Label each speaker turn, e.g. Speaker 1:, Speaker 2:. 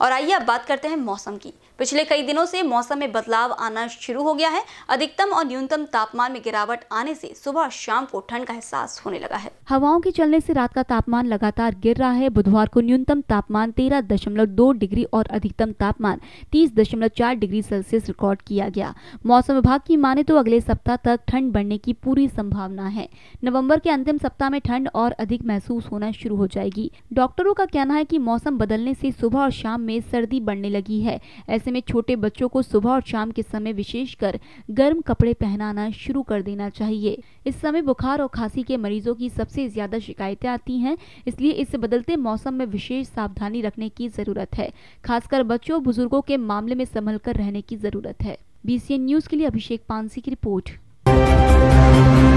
Speaker 1: और आइए अब बात करते हैं मौसम की पिछले कई दिनों से मौसम में बदलाव आना शुरू हो गया है अधिकतम और न्यूनतम तापमान में गिरावट आने से सुबह और शाम को ठंड का एहसास होने लगा है हवाओं के चलने से रात का तापमान लगातार गिर रहा है बुधवार को न्यूनतम तापमान तेरह दशमलव दो डिग्री और अधिकतम तापमान तीस दशमलव चार डिग्री सेल्सियस रिकॉर्ड किया गया मौसम विभाग की माने तो अगले सप्ताह तक ठंड बढ़ने की पूरी संभावना है नवम्बर के अंतिम सप्ताह में ठंड और अधिक महसूस होना शुरू हो जाएगी डॉक्टरों का कहना है की मौसम बदलने ऐसी सुबह और शाम में सर्दी बढ़ने लगी है ऐसे में छोटे बच्चों को सुबह और शाम के समय विशेषकर गर्म कपड़े पहनाना शुरू कर देना चाहिए इस समय बुखार और खांसी के मरीजों की सबसे ज्यादा शिकायतें आती हैं इसलिए इस बदलते मौसम में विशेष सावधानी रखने की जरूरत है खासकर बच्चों बुजुर्गों के मामले में संभल कर रहने की जरूरत है बी न्यूज के लिए अभिषेक पानसी की रिपोर्ट